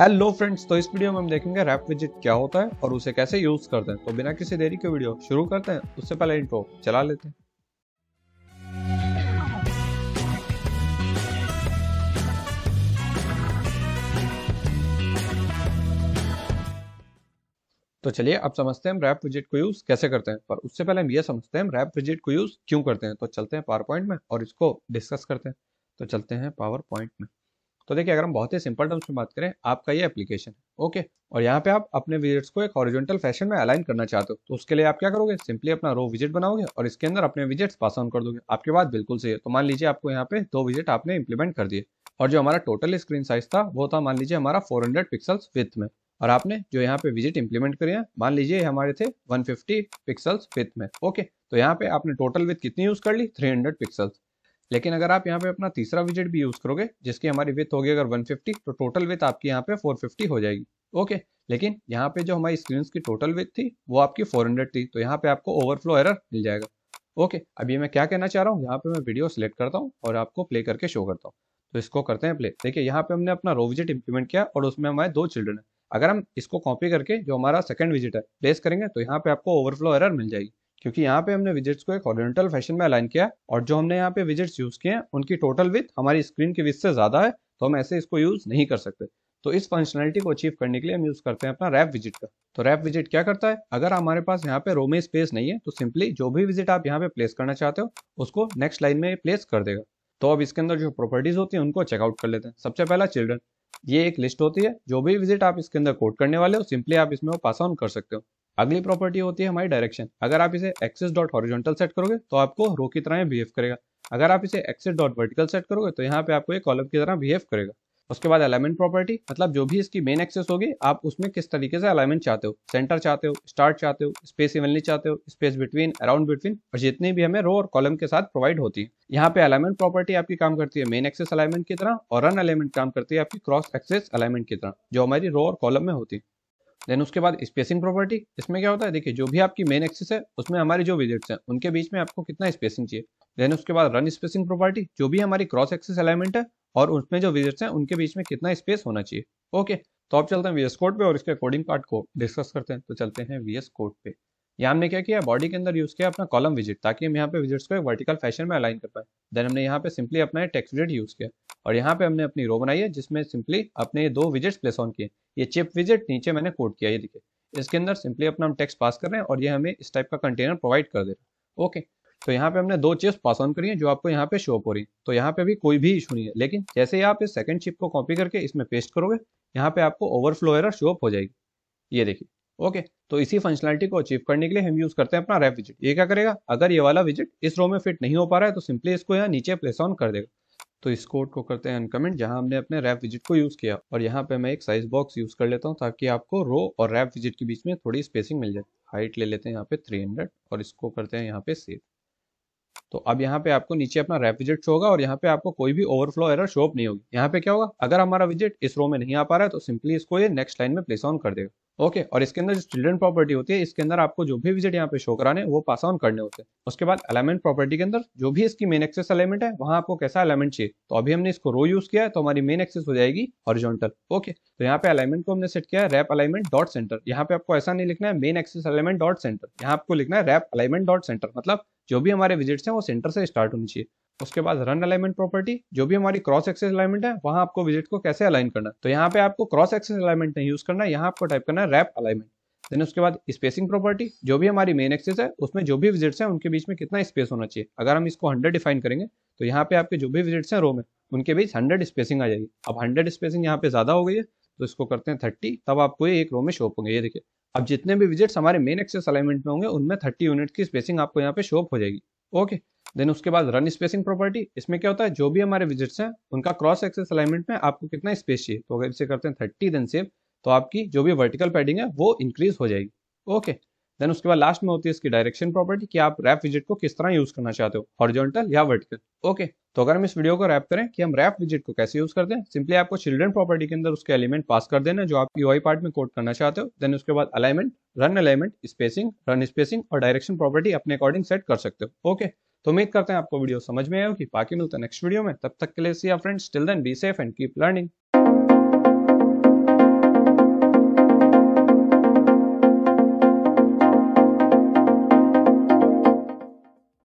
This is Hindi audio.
हेलो फ्रेंड्स तो इस वीडियो में हम देखेंगे रैप विजिट क्या होता है और उसे कैसे यूज करते हैं तो बिना किसी देरी के वीडियो शुरू करते हैं उससे पहले इंट्रो चला लेते हैं तो चलिए अब समझते हैं रैप विजिट को यूज कैसे करते हैं पर उससे पहले हम ये समझते हैं रैप विजिट को यूज क्यों करते हैं तो चलते हैं पावर पॉइंट में और इसको डिस्कस करते हैं तो चलते हैं पावर पॉइंट में तो देखिए अगर हम बहुत ही सिंपल टर्म्स में बात करें आपका ये एप्लीकेशन है ओके और यहाँ पे आप अपने विजिट्स को एक ऑरिजेंटल फैशन में अलाइन करना चाहते हो तो उसके लिए आप क्या करोगे सिंपली अपना रो विजिट बनाओगे और इसके अंदर अपने विजिट्स पास ऑन कर दोगे आपके बाद बिल्कुल सही है तो मान लीजिए आपको यहाँ पे दो विजिट आपने इंप्लीमेंट कर दिए और जो हमारा टोटल स्क्रीन साइज था वो था मान लीजिए हमारा हंड्रेड पिक्सल्स विथ में और आपने जो यहाँ पे विजिट इम्प्लीमेंट करे मान लीजिए हमारे थे 150 पिक्सल्स विथ में ओके तो यहाँ पे आपने टोटल विथ कितनी यूज कर ली 300 पिक्सल्स लेकिन अगर आप यहाँ पे अपना तीसरा विजिट भी यूज़ करोगे जिसकी हमारी विथ होगी अगर 150 तो टोटल विथ आपकी यहाँ पे 450 हो जाएगी ओके लेकिन यहाँ पे जो हमारी स्क्रीन की टोटल विथ थी वो आपकी 400 थी तो यहाँ पे आपको ओवरफ्लो एरर मिल जाएगा ओके अभी मैं क्या कहना चाह रहा हूँ यहाँ पे मैं वीडियो सेलेक्ट करता हूँ और आपको प्ले करके शो करता हूँ तो इसको करते हैं प्ले देखिए यहाँ पे हमने अपना रो विजिट इम्प्लीमेंट किया और उसमें हमारे दो चिल्ड्रन है अगर हम इसको कॉपी करके जो हमारा सेकंड विजिट है प्लेस करेंगे तो यहाँ पे आपको ओवरफ्लो एरर मिल जाएगी क्योंकि यहाँ पे हमने विजिट्स को एक हॉरिजेंटल फैशन में अलाइन किया और जो हमने यहाँ पे विजिट्स यूज किए हैं उनकी टोटल विथ हमारी स्क्रीन की विथ से ज्यादा है तो हम ऐसे इसको यूज नहीं कर सकते तो इस फंक्शनलिटी को अचीव करने के लिए हम यूज करते हैं अपना रैप विजिट का तो रैप विजिट क्या करता है अगर हमारे पास यहाँ पे रोमे स्पेस नहीं है तो सिंपली जो भी विजिट आप यहाँ पे प्लेस करना चाहते हो उसको नेक्स्ट लाइन में प्लेस कर देगा तो अब इसके अंदर जो प्रॉपर्टीज होती है उनको चेकआउट कर लेते हैं सबसे पहला चिल्ड्रन ये एक लिस्ट होती है जो भी विजिट आप इसके अंदर कोड करने वाले हो सिंपली आप इसमें वो पास ऑन कर सकते हो अगली प्रॉपर्टी होती है हमारी डायरेक्शन अगर आप इसे एक्सेस डॉट हॉरिजॉन्टल सेट करोगे तो आपको रो की तरह बिहेव करेगा अगर आप इसे एक्सेस डॉट वर्टिकल सेट करोगे तो यहाँ पे आपको एक कॉलम की तरह बिहेव करेगा उसके बाद अलाइनमेंट प्रॉपर्टी मतलब जो भी इसकी मेन एक्सेस होगी आप उसमें किस तरीके से अलाइनमेंट चाहते हो सेंटर चाहते हो स्टार्ट चाहते हो स्पेस इवनली चाहते हो स्पेस बिटवीन अराउंड बिटवीन और जितनी भी हमें रो और कॉलम के साथ प्रोवाइड होती है यहाँ पे अलाइनमेंट प्रॉपर्टी आपकी काम करती है मेन एक्सेस अलाइनमेंट की तरह और रन अलाइनमेंट काम करती है आपकी क्रॉस एक्सेस अलाइनमेंट की तरह जो हमारी रो और कॉलम में होती है देन उसके बाद स्पेसिंग प्रॉपर्टी इसमें क्या होता है देखिए जो भी आपकी मेन एक्सिस है उसमें हमारे जो विजिट्स हैं उनके बीच में आपको कितना स्पेसिंग चाहिए देन उसके बाद रन स्पेसिंग प्रॉपर्टी जो भी हमारी क्रॉस एक्सिस अलाइनमेंट है और उसमें जो विजिट्स हैं उनके बीच में कितना स्पेस होना चाहिए ओके तो आप चलते हैं वीएस कोड पे और इसके अकॉर्डिंग पार्ट को डिस्कस करते हैं तो चलते हैं वीएस कोड पे यहाँ हमने क्या किया बॉडी के अंदर यूज किया अपना कॉलम विजिट ताकि हम यहाँ पे विजिट्स को एक वर्टिकल फैशन में अलाइन कर पाए देन हमने यहाँ पे सिंपली अपना टेक्स्ट विजिट यूज किया और यहाँ पे हमने अपनी रो बनाई है जिसमें सिंपली अपने ये दो विजिट्स प्लेस ऑन किए ये चिप विजिट नीचे मैंने कोड किया ये देखिए इसके अंदर सिंपली अपना हम टेक्स्ट पास कर रहे हैं और ये हमें इस टाइप का कंटेनर प्रोवाइड कर दे रहा है ओके तो यहाँ पे हमने दो चिप्स पास ऑन करी है जो आपको यहाँ पे शो हो रही है तो यहाँ पे भी कोई भी इशू नहीं है लेकिन जैसे ही आप इस सेकंड चिप को कॉपी करके इसमें पेस्ट करोगे यहाँ पे आपको ओवरफ्लो एरर शो हो जाएगी ये देखिए ओके तो इसी फंक्शनलिटी को अचीव करने के लिए हम यूज करते हैं अपना रेप विजिट ये क्या करेगा अगर ये वाला विजिट इस रो में फिट नहीं हो पा रहा है तो सिंपली इसको यहाँ नीचे प्लेस ऑन कर देगा तो इस कोड को करते हैं अनकमेंट जहां हमने अपने रैप विजिट को यूज किया और यहाँ पे मैं एक साइज बॉक्स यूज कर लेता हूँ ताकि आपको रो और रैप विजिट के बीच में थोड़ी स्पेसिंग मिल जाए हाइट ले लेते हैं यहाँ पे 300 और इसको करते हैं यहाँ पे सेव तो अब यहाँ पे आपको नीचे अपना रैप विजिट शो होगा और यहाँ पे आपको कोई भी ओवरफ्लो एरर शो नहीं होगी यहाँ पे क्या होगा अगर हमारा विजिट इस रो में नहीं आ पा रहा है तो सिंपली इसको ये नेक्स्ट लाइन में प्लेस ऑन कर देगा ओके और इसके अंदर जो चिल्ड्रन प्रॉपर्टी होती है इसके अंदर आपको जो भी विजिट यहाँ पे शो कराने वो पास ऑन करने होते हैं उसके बाद अलाइमेंट प्रॉपर्टी के अंदर जो भी इसकी मेन एक्सेस अलाइमेंट है वहां आपको कैसा अलाइमेंट चाहिए तो अभी हमने इसको रो यूज किया है तो हमारी मेन एक्सेस हो जाएगी हॉरिजॉन्टल ओके तो यहाँ पे अलाइनमेंट को हमने सेट किया है रैप अलाइनमेंट डॉट सेंटर यहाँ पे आपको ऐसा नहीं लिखना है main axis element dot center यहाँ आपको लिखना है रैप अलाइनमेंट डॉट सेंटर मतलब जो भी हमारे विजिट्स हैं वो सेंटर से स्टार्ट होनी चाहिए उसके बाद रन अलाइनमेंट प्रॉपर्टी जो भी हमारी क्रॉस एक्सेस अलाइनमेंट है वहां आपको विजिट को कैसे अलाइन करना तो यहाँ पे आपको क्रॉस एक्सेस अलाइनमेंट नहीं यूज करना है यहाँ आपको टाइप करना है रैप अलाइनमेंट देन उसके बाद स्पेसिंग प्रॉपर्टी जो भी हमारी मेन एक्सेस है उसमें जो भी विजिट्स हैं उनके बीच में कितना स्पेस होना चाहिए अगर हम इसको हंड्रेड डिफाइन करेंगे तो यहाँ पे आपके जो भी विजिट्स हैं रो में उनके बीच हंड्रेड स्पेसिंग आ जाएगी अब हंड्रेड स्पेसिंग यहाँ पे ज्यादा हो गई है तो इसको करते हैं थर्टी तब आपको ये एक रो में शॉप होंगे ये देखिए अब जितने भी विजिट्स हमारे मेन एक्सेस अलाइनमेंट में होंगे उनमें थर्टी यूनिट की स्पेसिंग आपको यहाँ पे शॉप हो जाएगी ओके देन उसके बाद रन स्पेसिंग प्रॉपर्टी इसमें क्या होता है जो भी हमारे विजिट्स हैं उनका क्रॉस एक्सेस अलाइनमेंट में आपको कितना स्पेस चाहिए तो अगर इसे करते हैं थर्टी देन सेव तो आपकी जो भी वर्टिकल पैडिंग है वो इंक्रीज हो जाएगी ओके देन उसके बाद लास्ट में होती है इसकी डायरेक्शन प्रॉपर्टी कि आप रैप विजिट को किस तरह यूज करना चाहते हो हॉर्जोनटल या वर्टिकल ओके तो अगर हम इस वीडियो को रैप करें कि हम रैप विजिट को कैसे यूज करते हैं सिंपली आपको चिल्ड्रन प्रॉपर्टी के अंदर उसके एलिमेंट पास कर देना जो आप यूआई पार्ट में कोड करना चाहते हो देन उसके बाद alignment run alignment spacing run spacing और डायरेक्शन प्रॉपर्टी अपने अकॉर्डिंग सेट कर सकते हो ओके तो उम्मीद करते हैं आपको वीडियो समझ में आए होगी बाकी मिलते हैं नेक्स्ट वीडियो में तब तक के लिए see friends till then be safe and keep learning